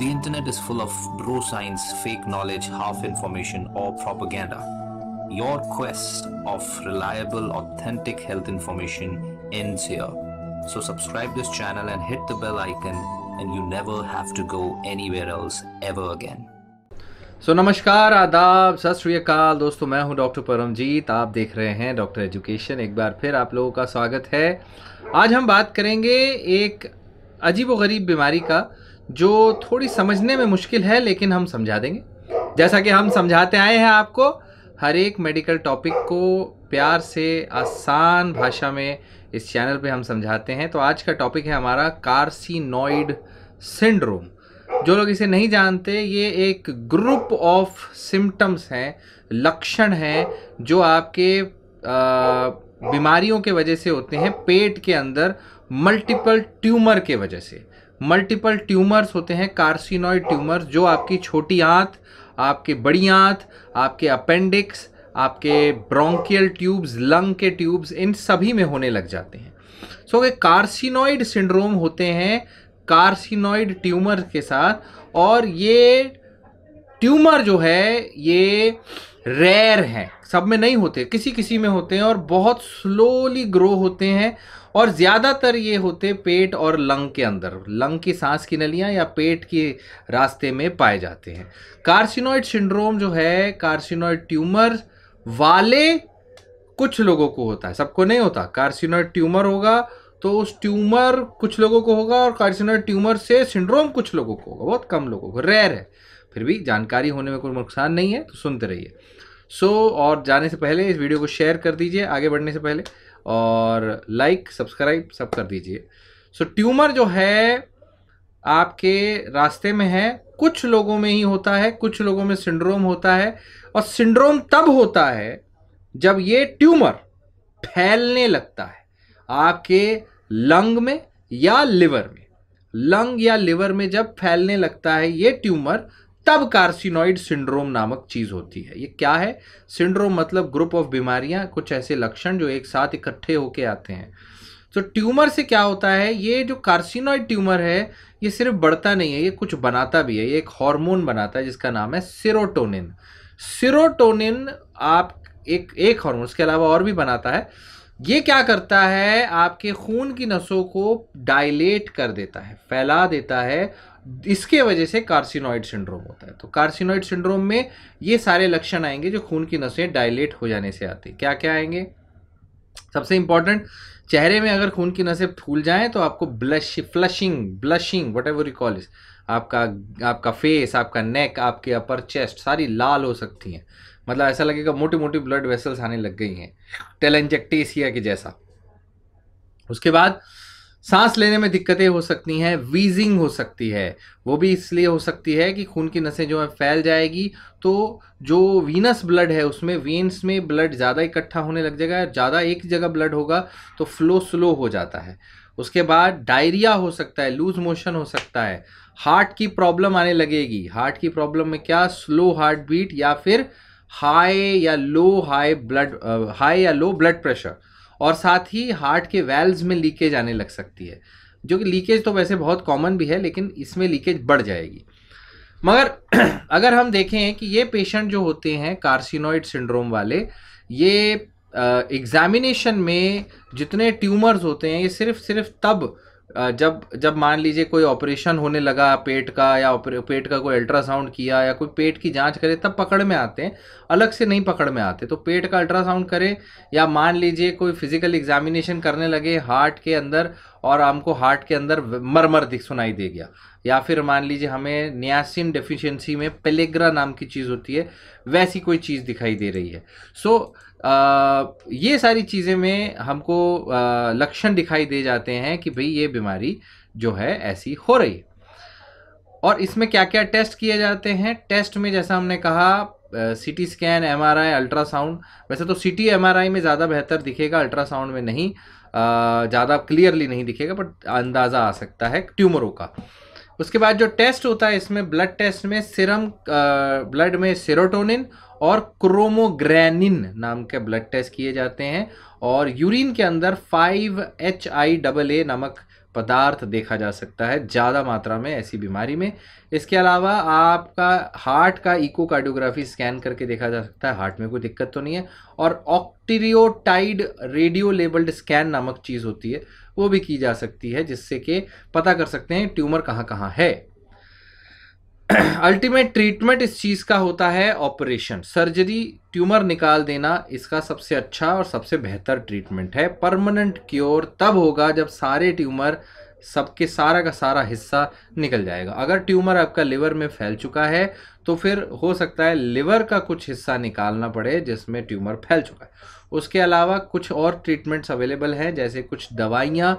The internet is full of bro science, fake knowledge, half information, or propaganda. Your quest of reliable, authentic health information ends here. So subscribe this channel and hit the bell icon and you never have to go anywhere else ever again. So so, नमस्कार आदाब सत श्रीकाल दोस्तों मैं हूं doctor Paramjit आप देख रहे हैं डॉक्टर एजुकेशन एक बार फिर आप लोगों का स्वागत है आज हम बात करेंगे एक अजीबोगरीब बीमारी का जो थोड़ी समझने में मुश्किल है लेकिन हम समझा देंगे जैसा कि हम समझाते आए हैं आपको हर एक मेडिकल टॉपिक को प्यार से आसान भाषा में इस चैनल पे हम समझाते हैं तो आज का टॉपिक है हमारा कार्सिनोइड सिंड्रोम जो लोग इसे नहीं जानते ये एक ग्रुप ऑफ सिम्टम्स हैं लक्षण हैं जो आपके बीमारियों के वजह से होते हैं पेट के अंदर मल्टीपल ट्यूमर के वजह से मल्टीपल ट्यूमर्स होते हैं कार्सिनॉइड ट्यूमर्स जो आपकी छोटी आंत आपके बड़ी आंत आपके अपेंडिक्स आपके ब्रोंकियल ट्यूब्स लंग के ट्यूब्स इन सभी में होने लग जाते हैं सो so, ये कार्सिनॉइड सिंड्रोम होते हैं कार्सिनॉइड ट्यूमर के साथ और ये ट्यूमर जो है ये रेयर हैं सब में नहीं होते किसी किसी में होते हैं और बहुत स्लोली ग्रो होते हैं और ज़्यादातर ये होते पेट और लंग के अंदर लंग की सांस की नलियाँ या पेट के रास्ते में पाए जाते हैं कार्सिनोइड सिंड्रोम जो है कार्सिनोइड ट्यूमर वाले कुछ लोगों को होता है सबको नहीं होता कार्सिनोइड ट्यूमर होगा तो उस ट्यूमर कुछ लोगों को होगा और कार्सिनोइड ट्यूमर से सिंड्रोम कुछ लोगों को होगा बहुत कम लोगों को रेयर है फिर भी जानकारी होने में कोई नुकसान नहीं है तो सुनते रहिए सो so, और जाने से पहले इस वीडियो को शेयर कर दीजिए आगे बढ़ने से पहले और लाइक सब्सक्राइब सब कर दीजिए सो so, ट्यूमर जो है आपके रास्ते में है कुछ लोगों में ही होता है कुछ लोगों में सिंड्रोम होता है और सिंड्रोम तब होता है जब ये ट्यूमर फैलने लगता है आपके लंग में या लिवर में लंग या लिवर में जब फैलने लगता है ये ट्यूमर तब कार्सिनोइड सिंड्रोम नामक चीज़ होती है ये क्या है सिंड्रोम मतलब ग्रुप ऑफ बीमारियां कुछ ऐसे लक्षण जो एक साथ इकट्ठे होके आते हैं तो ट्यूमर से क्या होता है ये जो कार्सिनोइड ट्यूमर है ये सिर्फ बढ़ता नहीं है ये कुछ बनाता भी है ये एक हार्मोन बनाता है जिसका नाम है सिरोटोनिन सिरोटोनिन आप एक एक हार्मोन इसके अलावा और भी बनाता है ये क्या करता है आपके खून की नसों को डायलेट कर देता है फैला देता है इसके वजह से कार्सिनॉइड सिंड्रोम होता है तो कार्सिनॉइड सिंड्रोम में ये सारे लक्षण आएंगे जो खून की नसें डायलेट हो जाने से आते क्या क्या आएंगे सबसे इंपॉर्टेंट चेहरे में अगर खून की नसें फूल जाएं तो आपको blush flushing blushing whatever you call इस आपका आपका फेस आपका नेक आपके अपर चेस्ट सारी लाल हो सकती हैं मतलब ऐसा लगेगा मोटी मोटी ब्लड वेसल्स आने लग गई हैं टेलेंजेक्टेसिया के जैसा उसके बाद सांस लेने में दिक्कतें हो सकती हैं वीजिंग हो सकती है वो भी इसलिए हो सकती है कि खून की नसें जो है फैल जाएगी तो जो वीनस ब्लड है उसमें वेन्स में ब्लड ज़्यादा इकट्ठा होने लग जाएगा ज़्यादा एक जगह ब्लड होगा तो फ्लो स्लो हो जाता है उसके बाद डायरिया हो सकता है लूज मोशन हो सकता है हार्ट की प्रॉब्लम आने लगेगी हार्ट की प्रॉब्लम में क्या स्लो हार्ट बीट या फिर हाई या लो हाई ब्लड हाई या लो ब्लड प्रेशर और साथ ही हार्ट के वेल्व में लीकेज आने लग सकती है जो कि लीकेज तो वैसे बहुत कॉमन भी है लेकिन इसमें लीकेज बढ़ जाएगी मगर अगर हम देखें कि ये पेशेंट जो होते हैं कार्सिनोइड सिंड्रोम वाले ये एग्जामिनेशन uh, में जितने ट्यूमर्स होते हैं ये सिर्फ सिर्फ तब जब जब मान लीजिए कोई ऑपरेशन होने लगा पेट का या पेट का कोई अल्ट्रासाउंड किया या कोई पेट की जांच करे तब पकड़ में आते हैं अलग से नहीं पकड़ में आते तो पेट का अल्ट्रासाउंड करे या मान लीजिए कोई फिजिकल एग्जामिनेशन करने लगे हार्ट के अंदर और हमको हार्ट के अंदर मरमर दिख सुनाई दे गया या फिर मान लीजिए हमें न्यासिन डेफिशिएंसी में पेलेग्रा नाम की चीज़ होती है वैसी कोई चीज़ दिखाई दे रही है सो so, ये सारी चीज़ें में हमको लक्षण दिखाई दे जाते हैं कि भाई ये बीमारी जो है ऐसी हो रही है और इसमें क्या क्या टेस्ट किए जाते हैं टेस्ट में जैसा हमने कहा सीटी स्कैन एम अल्ट्रासाउंड वैसे तो सीटी टी में ज़्यादा बेहतर दिखेगा अल्ट्रासाउंड में नहीं ज़्यादा क्लियरली नहीं दिखेगा बट अंदाज़ा आ सकता है ट्यूमरों का उसके बाद जो टेस्ट होता है इसमें ब्लड टेस्ट में सिरम ब्लड में सिरोटोनिन और क्रोमोग्रेनिन नाम के ब्लड टेस्ट किए जाते हैं और यूरिन के अंदर five H I double A नामक पदार्थ देखा जा सकता है ज़्यादा मात्रा में ऐसी बीमारी में इसके अलावा आपका हार्ट का इकोकार्डियोग्राफी स्कैन करके देखा जा सकता है हार्ट में कोई दिक्कत तो नहीं है और ऑक्टेरियोटाइड रेडियो लेबल्ड स्कैन नामक चीज़ होती है वो भी की जा सकती है जिससे कि पता कर सकते हैं ट्यूमर कहाँ कहाँ है अल्टीमेट ट्रीटमेंट इस चीज़ का होता है ऑपरेशन सर्जरी ट्यूमर निकाल देना इसका सबसे अच्छा और सबसे बेहतर ट्रीटमेंट है परमानेंट क्योर तब होगा जब सारे ट्यूमर सबके सारा का सारा हिस्सा निकल जाएगा अगर ट्यूमर आपका लिवर में फैल चुका है तो फिर हो सकता है लिवर का कुछ हिस्सा निकालना पड़े जिसमें ट्यूमर फैल चुका है उसके अलावा कुछ और ट्रीटमेंट्स अवेलेबल हैं जैसे कुछ दवाइयाँ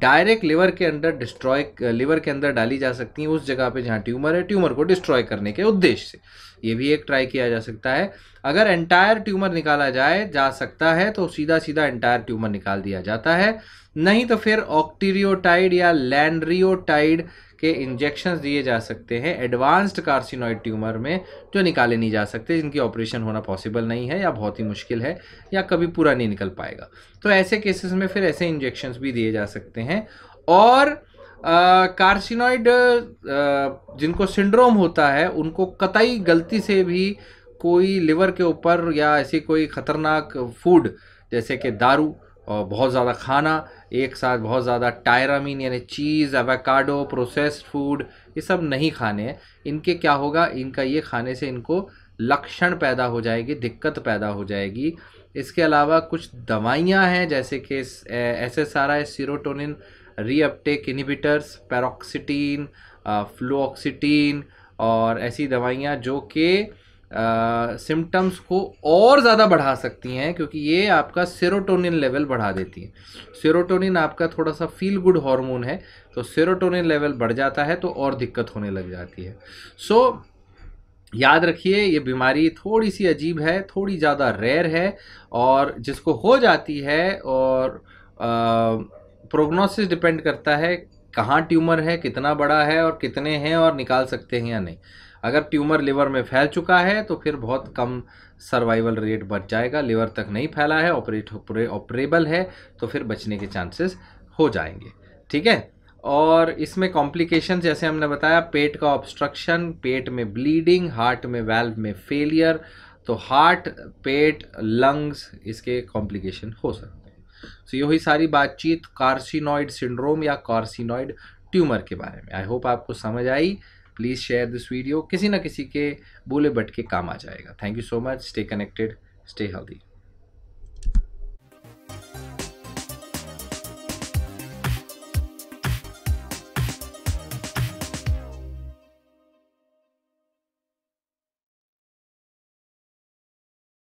डायरेक्ट लिवर के अंदर डिस्ट्रॉय लिवर के अंदर डाली जा सकती हैं उस जगह पे जहाँ ट्यूमर है ट्यूमर को डिस्ट्रॉय करने के उद्देश्य से ये भी एक ट्राई किया जा सकता है अगर एंटायर ट्यूमर निकाला जाए जा सकता है तो सीधा सीधा एंटायर ट्यूमर निकाल दिया जाता है नहीं तो फिर ऑक्टीरियोटाइड या लैंड्रियोटाइड के इंजेक्शन दिए जा सकते हैं एडवांस्ड कार्सिनोइड ट्यूमर में जो निकाले नहीं जा सकते जिनकी ऑपरेशन होना पॉसिबल नहीं है या बहुत ही मुश्किल है या कभी पूरा नहीं निकल पाएगा तो ऐसे केसेस में फिर ऐसे इंजेक्शन्स भी दिए जा सकते हैं और कार्सिनोइड जिनको सिंड्रोम होता है उनको कतई गलती से भी कोई लिवर के ऊपर या ऐसी कोई ख़तरनाक फूड जैसे कि दारू और बहुत ज़्यादा खाना एक साथ बहुत ज़्यादा टायरामीन यानी चीज़ एवेकाडो प्रोसेस्ड फूड ये सब नहीं खाने हैं इनके क्या होगा इनका ये खाने से इनको लक्षण पैदा हो जाएगी दिक्कत पैदा हो जाएगी इसके अलावा कुछ दवाइयाँ हैं जैसे कि S S R I serotonin reuptake inhibitors paroxetine fluoxetine और ऐसी दवाइयाँ जो कि सिम्टम्स को और ज़्यादा बढ़ा सकती हैं क्योंकि ये आपका सेरोटोनिन लेवल बढ़ा देती है सेरोटोनिन आपका थोड़ा सा फील गुड हार्मोन है तो सेरोटोनिन लेवल बढ़ जाता है तो और दिक्कत होने लग जाती है सो so, याद रखिए ये बीमारी थोड़ी सी अजीब है थोड़ी ज़्यादा रेयर है और जिसको हो जाती है और प्रोग्नोसिस डिपेंड करता है कहाँ ट्यूमर है कितना बड़ा है और कितने हैं और निकाल सकते हैं या नहीं अगर ट्यूमर लिवर में फैल चुका है तो फिर बहुत कम सर्वाइवल रेट बच जाएगा लिवर तक नहीं फैला है ऑपरेट ऑपरेबल है तो फिर बचने के चांसेस हो जाएंगे ठीक है और इसमें कॉम्प्लिकेशन जैसे हमने बताया पेट का ऑब्स्ट्रक्शन पेट में ब्लीडिंग हार्ट में वेल्व में फेलियर तो हार्ट पेट लंग्स इसके कॉम्प्लिकेशन हो सकते हैं सो so, यही सारी बातचीत कार्सिनॉइड सिंड्रोम या कार्सिनॉइड ट्यूमर के बारे में आई होप आपको समझ आई प्लीज़ शेयर दिस वीडियो किसी ना किसी के बोले बट के काम आ जाएगा thank you so much stay connected stay healthy